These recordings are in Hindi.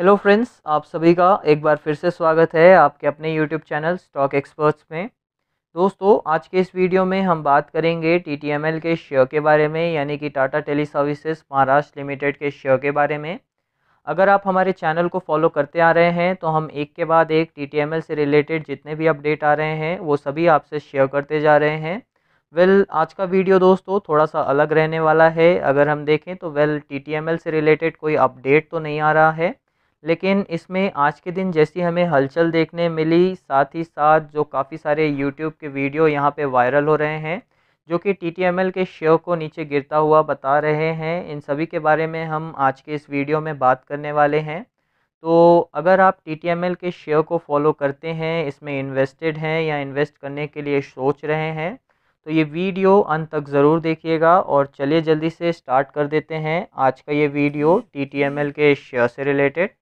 हेलो फ्रेंड्स आप सभी का एक बार फिर से स्वागत है आपके अपने यूट्यूब चैनल स्टॉक एक्सपर्ट्स में दोस्तों आज के इस वीडियो में हम बात करेंगे टी के शेयर के बारे में यानी कि Tata teleservices Maharashtra limited के शेयर के बारे में अगर आप हमारे चैनल को फॉलो करते आ रहे हैं तो हम एक के बाद एक टी से रिलेटेड जितने भी अपडेट आ रहे हैं वो सभी आपसे शेयर करते जा रहे हैं वेल well, आज का वीडियो दोस्तों थोड़ा सा अलग रहने वाला है अगर हम देखें तो वेल well, टी से रिलेटेड कोई अपडेट तो नहीं आ रहा है लेकिन इसमें आज के दिन जैसी हमें हलचल देखने मिली साथ ही साथ जो काफ़ी सारे यूट्यूब के वीडियो यहाँ पे वायरल हो रहे हैं जो कि टी के शेयर को नीचे गिरता हुआ बता रहे हैं इन सभी के बारे में हम आज के इस वीडियो में बात करने वाले हैं तो अगर आप टी के शेयर को फॉलो करते हैं इसमें इन्वेस्टेड हैं या इन्वेस्ट करने के लिए सोच रहे हैं तो ये वीडियो अंत तक ज़रूर देखिएगा और चलिए जल्दी से स्टार्ट कर देते हैं आज का ये वीडियो टी के शेयर से रिलेटेड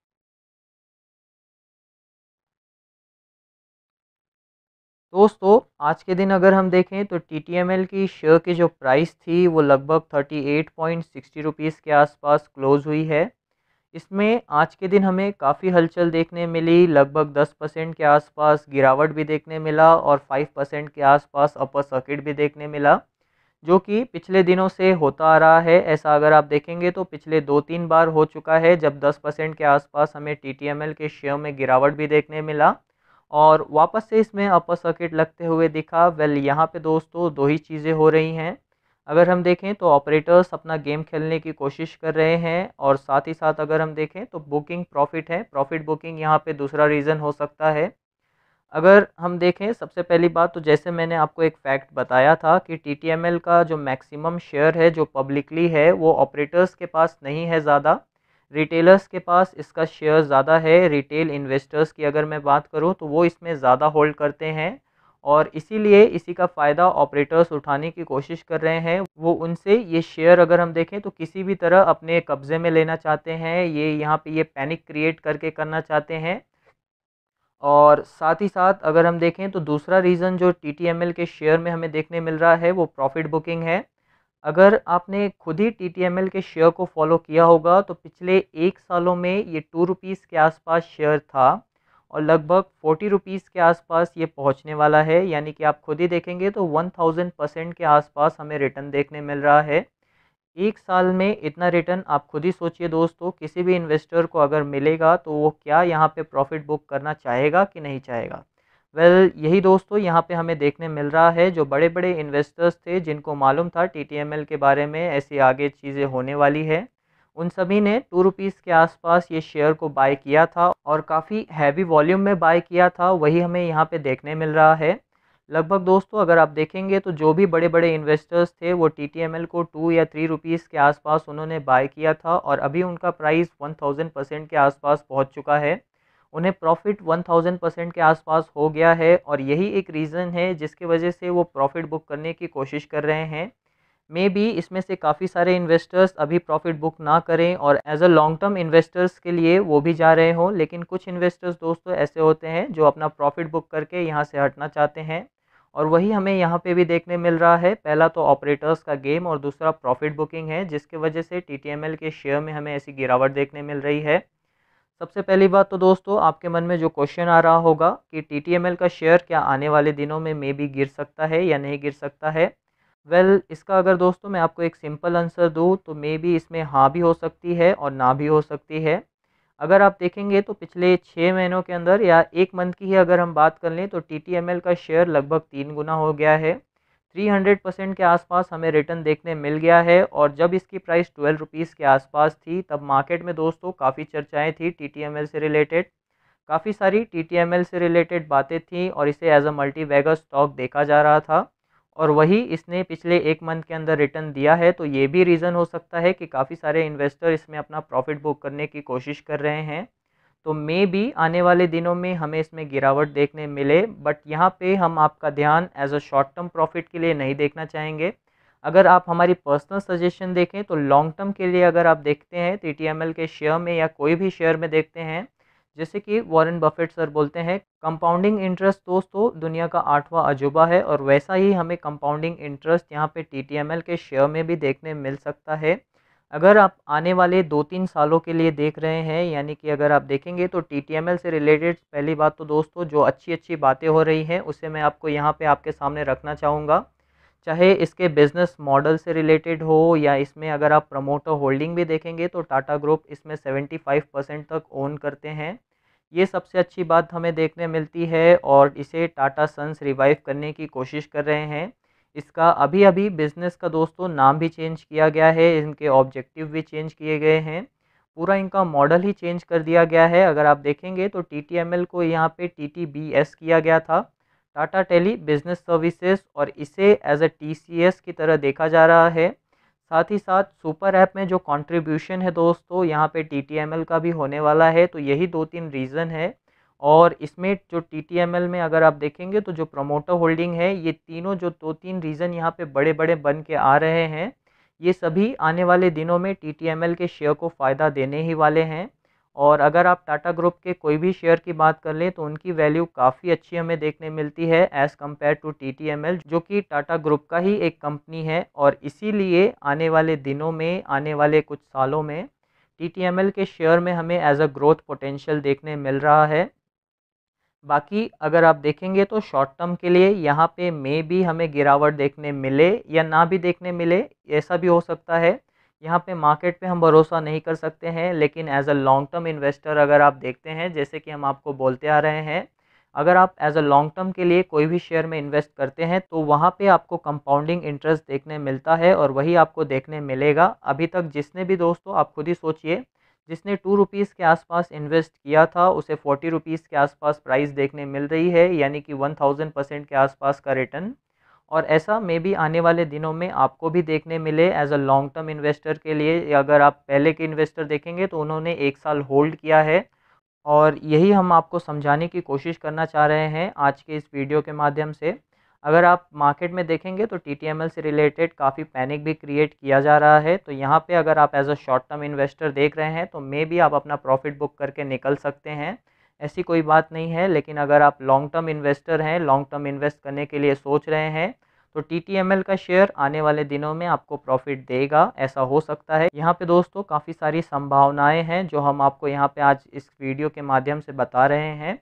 दोस्तों आज के दिन अगर हम देखें तो टी की शेयर की जो प्राइस थी वो लगभग thirty eight point sixty rupees के आसपास क्लोज़ हुई है इसमें आज के दिन हमें काफ़ी हलचल देखने मिली लगभग 10 परसेंट के आसपास गिरावट भी देखने मिला और 5 परसेंट के आसपास अपर सर्किट भी देखने मिला जो कि पिछले दिनों से होता आ रहा है ऐसा अगर आप देखेंगे तो पिछले दो तीन बार हो चुका है जब 10 परसेंट के आसपास हमें टी के शेयर में गिरावट भी देखने मिला और वापस से इसमें अपर सर्किट लगते हुए दिखा वेल यहाँ पे दोस्तों दो ही चीज़ें हो रही हैं अगर हम देखें तो ऑपरेटर्स अपना गेम खेलने की कोशिश कर रहे हैं और साथ ही साथ अगर हम देखें तो बुकिंग प्रॉफिट है प्रॉफिट बुकिंग यहाँ पे दूसरा रीज़न हो सकता है अगर हम देखें सबसे पहली बात तो जैसे मैंने आपको एक फैक्ट बताया था कि टी का जो मैक्सिमम शेयर है जो पब्लिकली है वो ऑपरेटर्स के पास नहीं है ज़्यादा रिटेलर्स के पास इसका शेयर ज़्यादा है रिटेल इन्वेस्टर्स की अगर मैं बात करूँ तो वो इसमें ज़्यादा होल्ड करते हैं और इसीलिए इसी का फ़ायदा ऑपरेटर्स उठाने की कोशिश कर रहे हैं वो उनसे ये शेयर अगर हम देखें तो किसी भी तरह अपने कब्ज़े में लेना चाहते हैं ये यहाँ पे ये पैनिक क्रिएट करके करना चाहते हैं और साथ ही साथ अगर हम देखें तो दूसरा रीज़न जो टी के शेयर में हमें देखने मिल रहा है वो प्रॉफिट बुकिंग है अगर आपने खुद ही टी के शेयर को फॉलो किया होगा तो पिछले एक सालों में ये टू रुपीज़ के आसपास शेयर था और लगभग फोर्टी रुपीज़ के आसपास ये पहुंचने वाला है यानी कि आप खुद ही देखेंगे तो वन थाउजेंड परसेंट के आसपास हमें रिटर्न देखने मिल रहा है एक साल में इतना रिटर्न आप खुद ही सोचिए दोस्तों किसी भी इन्वेस्टर को अगर मिलेगा तो वो क्या यहाँ पर प्रॉफिट बुक करना चाहेगा कि नहीं चाहेगा वेल well, यही दोस्तों यहाँ पे हमें देखने मिल रहा है जो बड़े बड़े इन्वेस्टर्स थे जिनको मालूम था टी के बारे में ऐसी आगे चीज़ें होने वाली है उन सभी ने टू रुपीज़ के आसपास ये शेयर को बाय किया था और काफ़ी हैवी वॉल्यूम में बाय किया था वही हमें यहाँ पे देखने मिल रहा है लगभग दोस्तों अगर आप देखेंगे तो जो भी बड़े बड़े इन्वेस्टर्स थे वो टी को टू या थ्री रुपीज़ के आसपास उन्होंने बाय किया था और अभी उनका प्राइस वन थाउजेंड परसेंट के आसपास पहुँच चुका है उन्हें प्रॉफिट 1000 परसेंट के आसपास हो गया है और यही एक रीज़न है जिसके वजह से वो प्रॉफिट बुक करने की कोशिश कर रहे हैं मे बी इसमें से काफ़ी सारे इन्वेस्टर्स अभी प्रॉफिट बुक ना करें और as a long term investors के लिए वो भी जा रहे हों लेकिन कुछ इन्वेस्टर्स दोस्तों ऐसे होते हैं जो अपना प्रॉफिट बुक करके यहाँ से हटना चाहते हैं और वही हमें यहाँ पे भी देखने मिल रहा है पहला तो ऑपरेटर्स का गेम और दूसरा प्रॉफिट बुकिंग है जिसके वजह से टी के शेयर में हमें ऐसी गिरावट देखने मिल रही है सबसे पहली बात तो दोस्तों आपके मन में जो क्वेश्चन आ रहा होगा कि टी का शेयर क्या आने वाले दिनों में मे भी गिर सकता है या नहीं गिर सकता है वेल well, इसका अगर दोस्तों मैं आपको एक सिंपल आंसर दूँ तो मे भी इसमें हाँ भी हो सकती है और ना भी हो सकती है अगर आप देखेंगे तो पिछले छः महीनों के अंदर या एक मंथ की ही अगर हम बात कर लें तो टी का शेयर लगभग तीन गुना हो गया है 300 परसेंट के आसपास हमें रिटर्न देखने मिल गया है और जब इसकी प्राइस ट्वेल्व रुपीज़ के आसपास थी तब मार्केट में दोस्तों काफ़ी चर्चाएं थी टी से रिलेटेड काफ़ी सारी टी से रिलेटेड बातें थी और इसे एज अ मल्टीवैगर स्टॉक देखा जा रहा था और वही इसने पिछले एक मंथ के अंदर रिटर्न दिया है तो ये भी रीज़न हो सकता है कि काफ़ी सारे इन्वेस्टर इसमें अपना प्रॉफिट बुक करने की कोशिश कर रहे हैं तो मे भी आने वाले दिनों में हमें इसमें गिरावट देखने मिले बट यहाँ पे हम आपका ध्यान as a short term profit के लिए नहीं देखना चाहेंगे अगर आप हमारी पर्सनल सजेशन देखें तो लॉन्ग टर्म के लिए अगर आप देखते हैं टी तो टी के शेयर में या कोई भी शेयर में देखते हैं जैसे कि वॉरेन बफेट सर बोलते हैं कंपाउंडिंग इंटरेस्ट दोस्तों दुनिया का आठवां अजूबा है और वैसा ही हमें कंपाउंडिंग इंटरेस्ट यहाँ पे टी के शेयर में भी देखने मिल सकता है अगर आप आने वाले दो तीन सालों के लिए देख रहे हैं यानी कि अगर आप देखेंगे तो टी से रिलेटेड पहली बात तो दोस्तों जो अच्छी अच्छी बातें हो रही हैं उसे मैं आपको यहाँ पर आपके सामने रखना चाहूँगा चाहे इसके बिजनेस मॉडल से रिलेटेड हो या इसमें अगर आप प्रमोटर होल्डिंग भी देखेंगे तो टाटा ग्रुप इसमें फाइव परसेंट तक ओन करते हैं ये सबसे अच्छी बात हमें देखने मिलती है और इसे टाटा सन्स रिवाइव करने की कोशिश कर रहे हैं इसका अभी अभी बिज़नेस का दोस्तों नाम भी चेंज किया गया है इनके ऑब्जेक्टिव भी चेंज किए गए हैं पूरा इनका मॉडल ही चेंज कर दिया गया है अगर आप देखेंगे तो टी को यहाँ पे टी किया गया था टाटा टेली बिजनेस सर्विसेज और इसे एज ए टी की तरह देखा जा रहा है साथ ही साथ सुपर ऐप में जो कंट्रीब्यूशन है दोस्तों यहाँ पे टी का भी होने वाला है तो यही दो तीन रीज़न है और इसमें जो टी टी एम एल में अगर आप देखेंगे तो जो प्रोमोटर होल्डिंग है ये तीनों जो दो तीन रीज़न यहाँ पे बड़े बड़े बन के आ रहे हैं ये सभी आने वाले दिनों में टी टी एम एल के शेयर को फ़ायदा देने ही वाले हैं और अगर आप टाटा ग्रुप के कोई भी शेयर की बात कर लें तो उनकी वैल्यू काफ़ी अच्छी हमें देखने मिलती है as compared to T T M L जो कि टाटा ग्रुप का ही एक कंपनी है और इसीलिए आने वाले दिनों में आने वाले कुछ सालों में टी टी एम एल के शेयर में हमें एज अ ग्रोथ पोटेंशियल देखने मिल रहा है बाकी अगर आप देखेंगे तो शॉर्ट टर्म के लिए यहाँ पे मे भी हमें गिरावट देखने मिले या ना भी देखने मिले ऐसा भी हो सकता है यहाँ पे मार्केट पे हम भरोसा नहीं कर सकते हैं लेकिन as a long term investor अगर आप देखते हैं जैसे कि हम आपको बोलते आ रहे हैं अगर आप एज अ लॉन्ग टर्म के लिए कोई भी शेयर में इन्वेस्ट करते हैं तो वहाँ पे आपको कंपाउंडिंग इंटरेस्ट देखने मिलता है और वही आपको देखने मिलेगा अभी तक जिसने भी दोस्तों आप खुद ही सोचिए जिसने टू रुपीज़ के आसपास इन्वेस्ट किया था उसे फोर्टी रुपीज़ के आसपास प्राइस देखने मिल रही है यानी कि वन थाउजेंड परसेंट के आसपास का रिटर्न और ऐसा मे भी आने वाले दिनों में आपको भी देखने मिले as a long term investor के लिए अगर आप पहले के इन्वेस्टर देखेंगे तो उन्होंने एक साल होल्ड किया है और यही हम आपको समझाने की कोशिश करना चाह रहे हैं आज के इस वीडियो के माध्यम से अगर आप मार्केट में देखेंगे तो टी से रिलेटेड काफ़ी पैनिक भी क्रिएट किया जा रहा है तो यहाँ पे अगर आप as a short term investor देख रहे हैं तो मे भी आप अपना प्रॉफिट बुक करके निकल सकते हैं ऐसी कोई बात नहीं है लेकिन अगर आप लॉन्ग टर्म इन्वेस्टर हैं लॉन्ग टर्म इन्वेस्ट करने के लिए सोच रहे हैं तो टी का शेयर आने वाले दिनों में आपको प्रॉफिट देगा ऐसा हो सकता है यहाँ पे दोस्तों काफ़ी सारी संभावनाएं हैं जो हम आपको यहाँ पे आज इस वीडियो के माध्यम से बता रहे हैं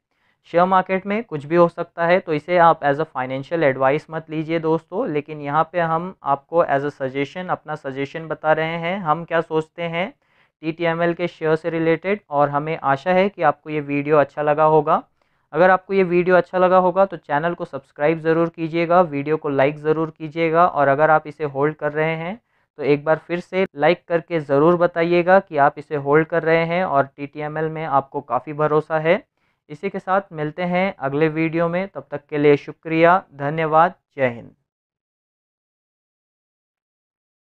शेयर मार्केट में कुछ भी हो सकता है तो इसे आप एज अ फाइनेंशियल एडवाइस मत लीजिए दोस्तों लेकिन यहाँ पे हम आपको एज अ सजेशन अपना सजेशन बता रहे हैं हम क्या सोचते हैं टी टी एम एल के शेयर से रिलेटेड और हमें आशा है कि आपको ये वीडियो अच्छा लगा होगा अगर आपको ये वीडियो अच्छा लगा होगा तो चैनल को सब्सक्राइब ज़रूर कीजिएगा वीडियो को लाइक ज़रूर कीजिएगा और अगर आप इसे होल्ड कर रहे हैं तो एक बार फिर से लाइक करके ज़रूर बताइएगा कि आप इसे होल्ड कर रहे हैं और टी टी एम एल में आपको काफ़ी भरोसा है इसी के साथ मिलते हैं अगले वीडियो में तब तक के लिए शुक्रिया धन्यवाद जय हिंद